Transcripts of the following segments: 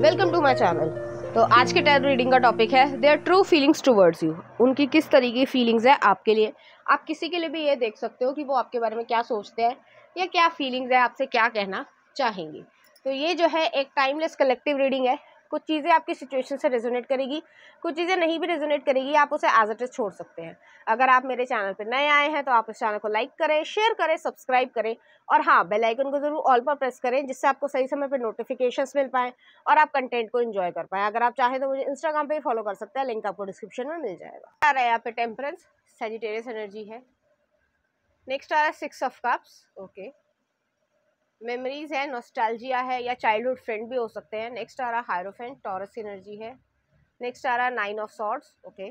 welcome to my channel तो आज के टैर रीडिंग का टॉपिक है they are true feelings towards you उनकी किस तरीके की फीलिंग्स है आपके लिए आप किसी के लिए भी ये देख सकते हो कि वो आपके बारे में क्या सोचते हैं या क्या फीलिंग्स है आपसे क्या कहना चाहेंगे तो ये जो है एक टाइमलेस कलेक्टिव रीडिंग है कुछ चीज़ें आपकी सिचुएशन से रेजोनेट करेगी कुछ चीज़ें नहीं भी रेजोनेट करेगी आप उसे एज एट इज छोड़ सकते हैं अगर आप मेरे चैनल पर नए आए हैं तो आप इस चैनल को लाइक करें शेयर करें सब्सक्राइब करें और हाँ बेलाइकन को ज़रूर ऑल पर प्रेस करें जिससे आपको सही समय पर नोटिफिकेशन मिल पाएँ और आप कंटेंट को इन्जॉय कर पाएँ अगर आप चाहें तो मुझे इंस्टाग्राम पर फॉलो कर सकते हैं लिंक आपको डिस्क्रिप्शन में मिल जाएगा आ रहा है यहाँ पे टेम्परेंस सेजिटेरियस एनर्जी है नेक्स्ट आ रहा है six of cups okay memories है नोस्टैल्जिया है या चाइल्डहुड फ्रेंड भी हो सकते हैं नेक्स्ट आ रहा हायरोफेंट टॉरस एनर्जी है नेक्स्ट आ रहा नाइन ऑफ सॉर्ट्स ओके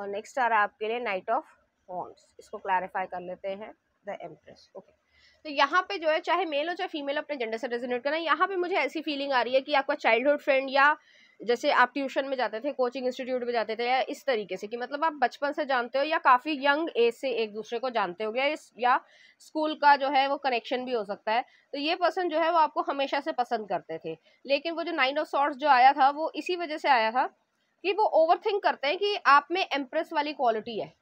और नेक्स्ट आ रहा आपके लिए नाइट ऑफ वॉन्ट्स इसको क्लैरिफाई कर लेते हैं द एम्प्रेस ओके तो यहाँ पे जो है चाहे मेल हो चाहे फीमेल अपने जेंडर से रेजोनेट करना यहाँ पे मुझे ऐसी फीलिंग आ रही है कि आपका चाइल्डहुड फ्रेंड या जैसे आप ट्यूशन में जाते थे कोचिंग इंस्टीट्यूट में जाते थे या इस तरीके से कि मतलब आप बचपन से जानते हो या काफ़ी यंग एज से एक दूसरे को जानते हो गया या स्कूल का जो है वो कनेक्शन भी हो सकता है तो ये पर्सन जो है वो आपको हमेशा से पसंद करते थे लेकिन वो जो नाइन ऑफ सॉर्ट्स जो आया था वो इसी वजह से आया था कि वो ओवर थिंक करते हैं कि आप में एम्प्रेस वाली क्वालिटी है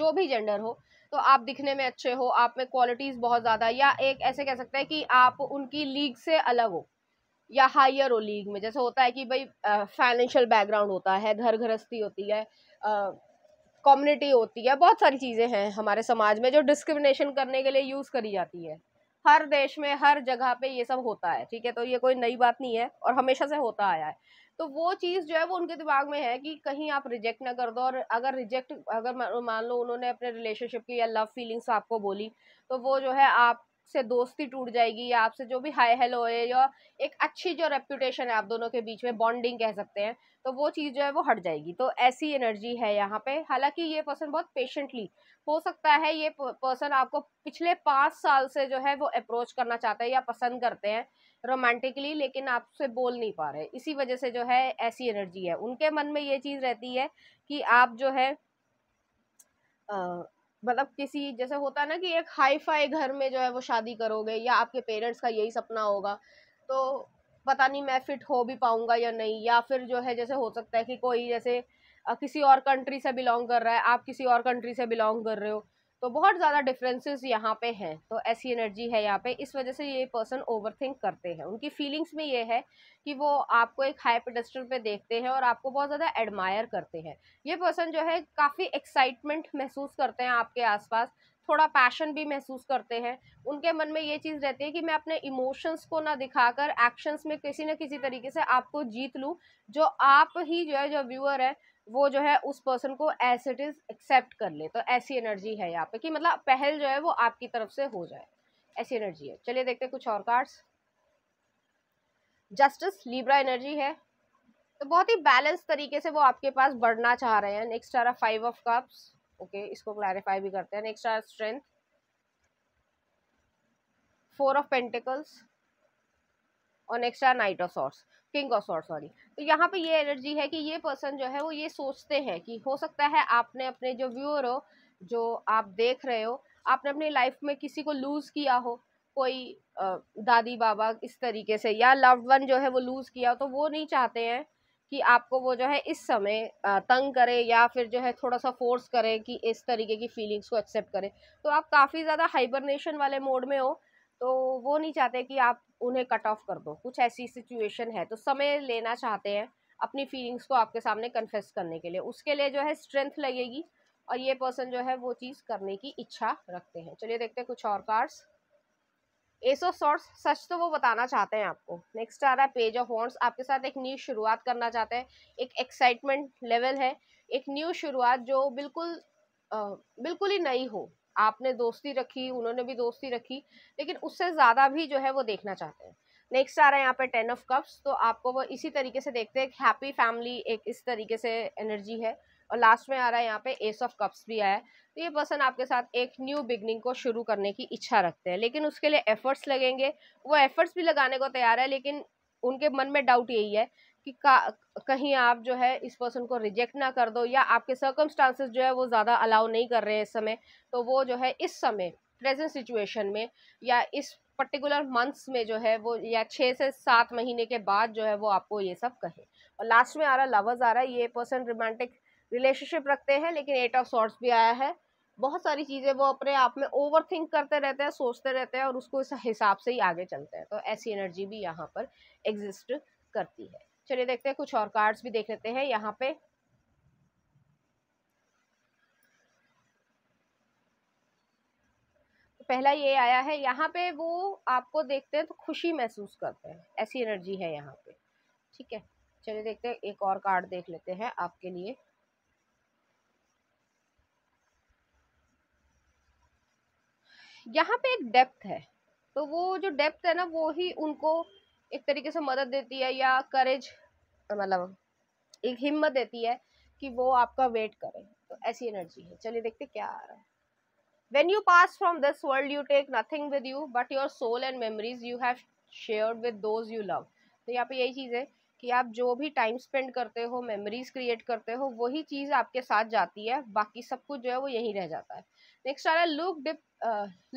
जो भी जेंडर हो तो आप दिखने में अच्छे हो आप में क्वालिटीज़ बहुत ज़्यादा या एक ऐसे कह सकते हैं कि आप उनकी लीग से अलग हो या हायर लीग में जैसे होता है कि भाई फाइनेंशियल बैकग्राउंड होता है घर गृहस्थी होती है कम्युनिटी होती है बहुत सारी चीज़ें हैं हमारे समाज में जो डिस्क्रिमिनेशन करने के लिए यूज़ करी जाती है हर देश में हर जगह पे ये सब होता है ठीक है तो ये कोई नई बात नहीं है और हमेशा से होता आया है तो वो चीज़ जो है वो उनके दिमाग में है कि कहीं आप रिजेक्ट ना कर दो और अगर रिजेक्ट अगर मान लो उन्होंने अपने रिलेशनशिप की या लव फीलिंग्स आपको बोली तो वो जो है आप से दोस्ती टूट जाएगी या आपसे जो भी हाई हेलो है या एक अच्छी जो रेपुटेशन है आप दोनों के बीच में बॉन्डिंग कह सकते हैं तो वो चीज़ जो है वो हट जाएगी तो ऐसी एनर्जी है यहाँ पे हालांकि ये पर्सन बहुत पेशेंटली हो सकता है ये पर्सन आपको पिछले पाँच साल से जो है वो अप्रोच करना चाहते हैं या पसंद करते हैं रोमांटिकली लेकिन आपसे बोल नहीं पा रहे इसी वजह से जो है ऐसी एनर्जी है उनके मन में ये चीज़ रहती है कि आप जो है आ, मतलब किसी जैसे होता है ना कि एक हाई फाई घर में जो है वो शादी करोगे या आपके पेरेंट्स का यही सपना होगा तो पता नहीं मैं फिट हो भी पाऊंगा या नहीं या फिर जो है जैसे हो सकता है कि कोई जैसे किसी और कंट्री से बिलोंग कर रहा है आप किसी और कंट्री से बिलोंग कर रहे हो तो बहुत ज़्यादा डिफरेंसेस यहाँ पे हैं तो ऐसी एनर्जी है यहाँ पे इस वजह से ये पर्सन ओवरथिंक करते हैं उनकी फीलिंग्स में ये है कि वो आपको एक हाई पेडेस्टल पे देखते हैं और आपको बहुत ज़्यादा एडमायर करते हैं ये पर्सन जो है काफ़ी एक्साइटमेंट महसूस करते हैं आपके आसपास थोड़ा पैशन भी महसूस करते हैं उनके मन में ये चीज़ रहती है कि मैं अपने इमोशंस को ना दिखाकर एक्शंस में किसी न किसी तरीके से आपको जीत लूँ जो आप ही जो है जो व्यूअर है वो जो है उस पर्सन को एस इट इज़ एक्सेप्ट कर ले तो ऐसी एनर्जी है यहाँ पे कि मतलब पहल जो है वो आपकी तरफ से हो जाए ऐसी एनर्जी है चलिए देखते हैं कुछ और कार्ड्स जस्टिस लिब्रा एनर्जी है तो बहुत ही बैलेंस तरीके से वो आपके पास बढ़ना चाह रहे हैं नेक्स्ट आ रहा फाइव ऑफ कप्स ओके इसको क्लैरिफाई भी करते हैं नेक्स्ट आ रहा स्ट्रेंथ फोर ऑफ पेंटिकल्स और नेक्स्ट है knight of swords king of sword sorry तो यहाँ पे ये एनर्जी है कि ये पर्सन जो है वो ये सोचते हैं कि हो सकता है आपने अपने जो व्यूअर हो जो आप देख रहे हो आपने अपनी लाइफ में किसी को लूज़ किया हो कोई दादी बाबा इस तरीके से या लव वन जो है वो लूज़ किया हो तो वो नहीं चाहते हैं कि आपको वो जो है इस समय तंग करे या फिर जो है थोड़ा सा फोर्स करे कि इस तरीके की फीलिंग्स को एक्सेप्ट करें तो आप काफ़ी ज़्यादा हाइबरनेशन वाले मोड में हो तो वो नहीं चाहते कि आप उन्हें कट ऑफ कर दो कुछ ऐसी सिचुएशन है तो समय लेना चाहते हैं अपनी फीलिंग्स को आपके सामने कन्फेस करने के लिए उसके लिए जो है स्ट्रेंथ लगेगी और ये पर्सन जो है वो चीज़ करने की इच्छा रखते हैं चलिए देखते हैं कुछ और कार्ड्स एसो सॉर्ट्स सच तो वो बताना चाहते हैं आपको नेक्स्ट आ रहा है पेज ऑफ वॉन्ट्स आपके साथ एक न्यू शुरुआत करना चाहते हैं एक एक्साइटमेंट लेवल है एक न्यू शुरुआत जो बिल्कुल आ, बिल्कुल ही नई हो आपने दोस्ती रखी उन्होंने भी दोस्ती रखी लेकिन उससे ज़्यादा भी जो है वो देखना चाहते हैं नेक्स्ट आ रहा है यहाँ पे टेन ऑफ कप्स तो आपको वो इसी तरीके से देखते हैं हैप्पी फैमिली एक इस तरीके से एनर्जी है और लास्ट में आ रहा है यहाँ पे एस ऑफ कप्स भी आया है तो ये पर्सन आपके साथ एक न्यू बिगनिंग को शुरू करने की इच्छा रखते हैं लेकिन उसके लिए एफर्ट्स लगेंगे वो एफर्ट्स भी लगाने को तैयार है लेकिन उनके मन में डाउट यही है कि कहीं आप जो है इस पर्सन को रिजेक्ट ना कर दो या आपके सर्कमस्टांसेस जो है वो ज़्यादा अलाउ नहीं कर रहे हैं इस समय तो वो जो है इस समय प्रेजेंट सिचुएशन में या इस पर्टिकुलर मंथ्स में जो है वो या छः से सात महीने के बाद जो है वो आपको ये सब कहे और लास्ट में आ रहा लवर्स आ रहा है ये पर्सन रोमांटिक रिलेशनशिप रखते हैं लेकिन एट ऑफ सॉर्ट्स भी आया है बहुत सारी चीज़ें वो अपने आप में ओवर थिंक करते रहते हैं सोचते रहते हैं और उसको इस हिसाब से ही आगे चलते हैं तो ऐसी एनर्जी भी यहाँ पर एग्जिस्ट करती है चलिए देखते हैं कुछ और कार्ड्स भी देख लेते हैं यहाँ पे तो पहला ये आया है यहाँ पे वो आपको देखते हैं तो खुशी महसूस करते हैं ऐसी एनर्जी है यहाँ पे ठीक है चलिए देखते हैं एक और कार्ड देख लेते हैं आपके लिए यहाँ पे एक डेप्थ है तो वो जो डेप्थ है ना वो ही उनको एक तरीके से मदद देती है या करेज मतलब एक हिम्मत देती है कि वो आपका वेट करे तो ऐसी एनर्जी है चलिए देखते क्या आ रहा है when you pass from this world you take nothing with you but your soul and memories you have share with those you love तो यहाँ पे यही चीज़ है कि आप जो भी टाइम स्पेंड करते हो मेमोरीज क्रिएट करते हो वही चीज़ आपके साथ जाती है बाकी सब कुछ जो है वो यहीं रह जाता है नेक्स्ट आ रहा है look deep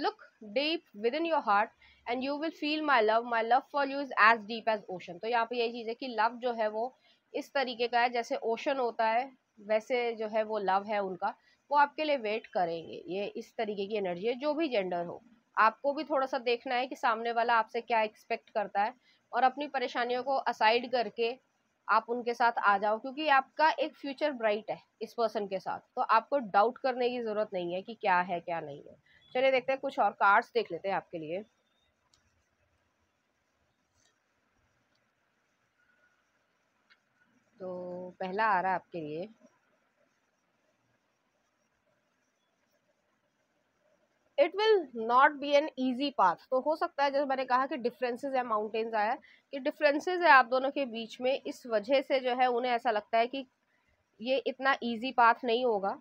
look deep within your heart and you will feel my love my love for you is as deep as ocean तो यहाँ पे यही चीज़ है कि लव जो है वो इस तरीके का है जैसे ओशन होता है वैसे जो है वो लव है उनका वो आपके लिए वेट करेंगे ये इस तरीके की एनर्जी है जो भी जेंडर हो आपको भी थोड़ा सा देखना है कि सामने वाला आपसे क्या एक्सपेक्ट करता है और अपनी परेशानियों को असाइड करके आप उनके साथ आ जाओ क्योंकि आपका एक फ्यूचर ब्राइट है इस पर्सन के साथ तो आपको डाउट करने की ज़रूरत नहीं है कि क्या है क्या नहीं है चलिए देखते हैं कुछ और कार्ड्स देख लेते हैं आपके लिए तो पहला आ रहा है आपके लिए it will not be an easy path तो हो सकता है जैसे मैंने कहा कि डिफरेंसेज है माउंटेन्स आया कि डिफरेंसेज है आप दोनों के बीच में इस वजह से जो है उन्हें ऐसा लगता है कि ये इतना ईजी पाथ नहीं होगा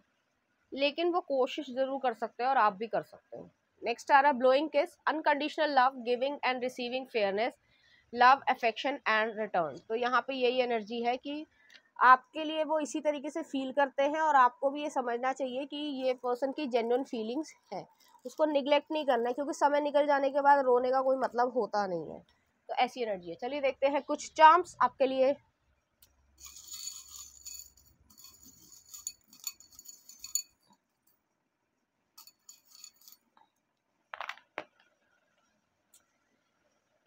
लेकिन वो कोशिश ज़रूर कर सकते हैं और आप भी कर सकते हैं नेक्स्ट आ रहा है blowing kiss unconditional love giving and receiving fairness love affection and return तो यहाँ पे यही एनर्जी है कि आपके लिए वो इसी तरीके से फील करते हैं और आपको भी ये समझना चाहिए कि ये पर्सन की जेन्यून फीलिंग्स हैं उसको निगलेक्ट नहीं करना है क्योंकि समय निकल जाने के बाद रोने का कोई मतलब होता नहीं है तो ऐसी एनर्जी है चलिए देखते हैं कुछ चांप्स आपके लिए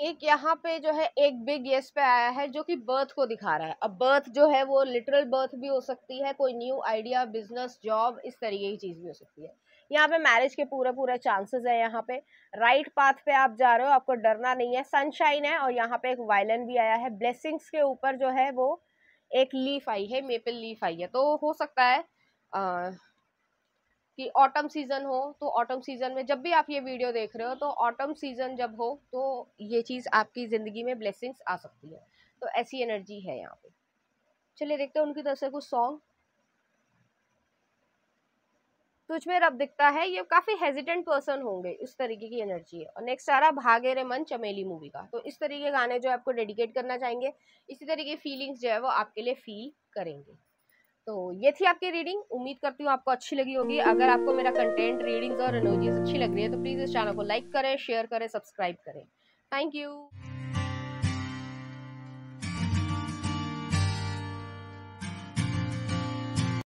एक यहाँ पे जो है एक बिग यस पे आया है जो कि बर्थ को दिखा रहा है अब बर्थ जो है वो लिटरल बर्थ भी हो सकती है कोई न्यू आइडिया बिजनेस जॉब इस तरीके की चीज़ भी हो सकती है यहाँ पे मैरिज के पूरे पूरे चांसेस है यहाँ पे राइट पाथ पे आप जा रहे हो आपको डरना नहीं है सनशाइन है और यहाँ पे एक वायलन भी आया है ब्लेसिंग्स के ऊपर जो है वो एक लीफ आई है मेपल लीफ आई है तो हो सकता है आ, कि ऑटम सीज़न हो तो ऑटम सीज़न में जब भी आप ये वीडियो देख रहे हो तो ऑटम सीज़न जब हो तो ये चीज़ आपकी ज़िंदगी में ब्लेसिंग्स आ सकती है तो ऐसी एनर्जी है यहाँ पे चलिए देखते हैं उनकी तरफ से कुछ सॉन्ग तुझ तो में रब दिखता है ये काफ़ी हेजिटेंट पर्सन होंगे इस तरीके की एनर्जी है और नेक्स्ट आ रहा भागे रे मन चमेली मूवी का तो इस तरीके के गाने जो आपको डेडिकेट करना चाहेंगे इसी तरीके फीलिंग्स जो है वो आपके लिए फील करेंगे तो ये थी आपकी रीडिंग उम्मीद करती हूँ आपको अच्छी लगी होगी अगर आपको मेरा कंटेंट रीडिंग्स और एनर्जीज अच्छी लग रही है तो प्लीज़ इस चैनल को लाइक करें शेयर करें सब्सक्राइब करें थैंक यू